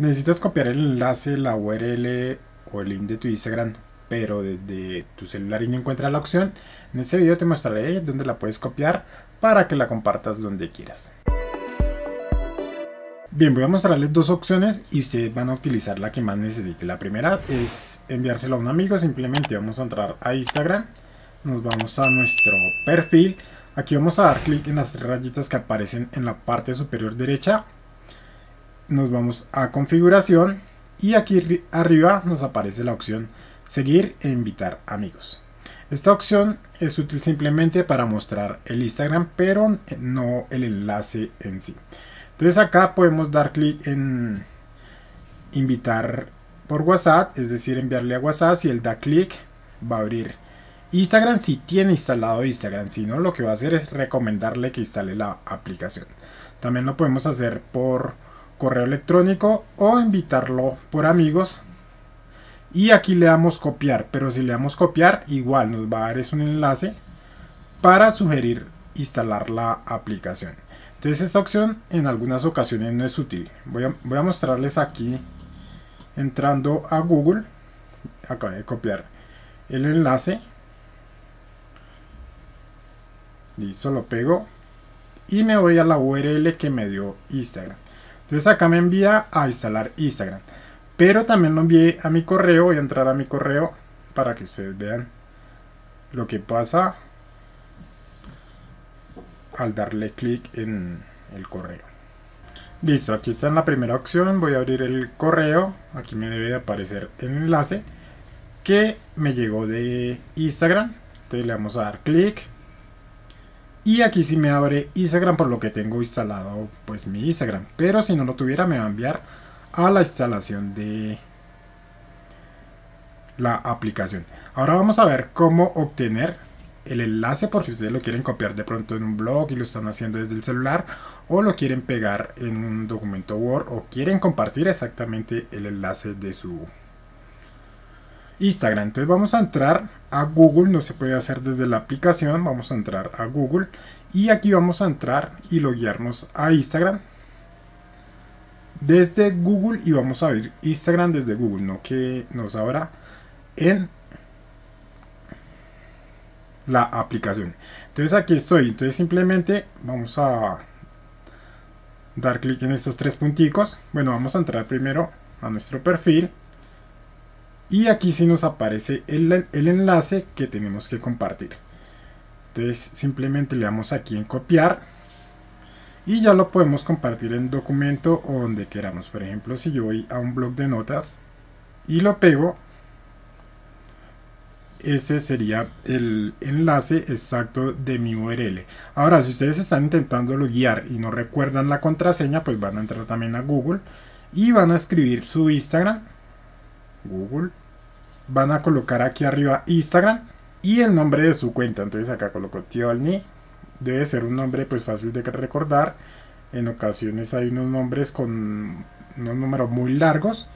Necesitas copiar el enlace, la URL o el link de tu Instagram, pero desde tu celular y no encuentras la opción. En este video te mostraré dónde la puedes copiar para que la compartas donde quieras. Bien, voy a mostrarles dos opciones y ustedes van a utilizar la que más necesite. La primera es enviársela a un amigo, simplemente vamos a entrar a Instagram, nos vamos a nuestro perfil, aquí vamos a dar clic en las tres rayitas que aparecen en la parte superior derecha nos vamos a configuración y aquí arriba nos aparece la opción seguir e invitar amigos. Esta opción es útil simplemente para mostrar el Instagram, pero no el enlace en sí. Entonces acá podemos dar clic en invitar por WhatsApp, es decir, enviarle a WhatsApp. Si él da clic, va a abrir Instagram si tiene instalado Instagram. Si no, lo que va a hacer es recomendarle que instale la aplicación. También lo podemos hacer por correo electrónico o invitarlo por amigos. Y aquí le damos copiar, pero si le damos copiar, igual nos va a dar es un enlace para sugerir instalar la aplicación. Entonces esta opción en algunas ocasiones no es útil. Voy a, mostrarles aquí entrando a Google. Acabé de copiar el enlace. Listo, lo pego. Y me voy a la URL que me dio Instagram. Entonces acá me envía a instalar Instagram. Pero también lo envié a mi correo. Voy a entrar a mi correo para que ustedes vean lo que pasa al darle clic en el correo. Listo, aquí está en la primera opción. Voy a abrir el correo. Aquí me debe de aparecer el enlace que me llegó de Instagram. Entonces le vamos a dar clic. Y aquí sí me abre Instagram por lo que tengo instalado pues mi Instagram. Pero si no lo tuviera me va a enviar a la instalación de la aplicación. Ahora vamos a ver cómo obtener el enlace por si ustedes lo quieren copiar de pronto en un blog y lo están haciendo desde el celular o lo quieren pegar en un documento Word o quieren compartir exactamente el enlace de su Instagram. Entonces vamos a entrar a Google, no se puede hacer desde la aplicación, vamos a entrar a Google y aquí vamos a entrar y loguearnos a Instagram desde Google y vamos a abrir Instagram desde Google, no que nos abra en la aplicación. Entonces aquí estoy, entonces simplemente vamos a dar clic en estos tres punticos. Bueno, vamos a entrar primero a nuestro perfil y aquí sí nos aparece el, enlace que tenemos que compartir. Entonces simplemente le damos aquí en copiar y ya lo podemos compartir en documento o donde queramos. Por ejemplo, si yo voy a un blog de notas y lo pego, ese sería el enlace exacto de mi URL. Ahora, si ustedes están intentando guiar y no recuerdan la contraseña, pues van a entrar también a Google y van a escribir su Instagram, Google van a colocar aquí arriba Instagram y el nombre de su cuenta. Entonces acá coloco Alni. Debe ser un nombre pues fácil de recordar. En ocasiones hay unos nombres con unos números muy largos.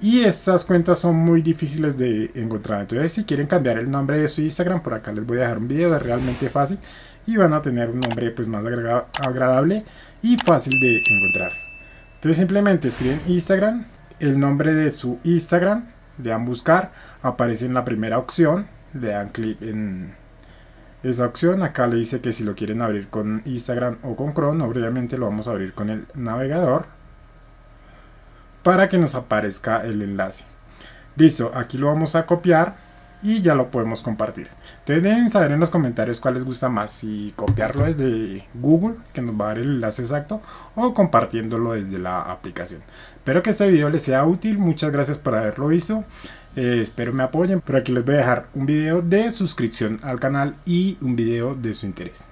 Y estas cuentas son muy difíciles de encontrar. Entonces si quieren cambiar el nombre de su Instagram, por acá les voy a dejar un video. Es realmente fácil. Y van a tener un nombre pues más agradable y fácil de encontrar. Entonces simplemente escriben Instagram. El nombre de su Instagram le dan buscar, aparece en la primera opción, le dan clic en esa opción, acá le dice que si lo quieren abrir con Instagram o con Chrome, obviamente lo vamos a abrir con el navegador para que nos aparezca el enlace. Listo, aquí lo vamos a copiar y ya lo podemos compartir. Entonces deben saber en los comentarios cuál les gusta más, si copiarlo desde Google, que nos va a dar el enlace exacto, o compartiéndolo desde la aplicación. Espero que este video les sea útil, muchas gracias por haberlo visto, eh, espero me apoyen, pero aquí les voy a dejar un video de suscripción al canal y un video de su interés.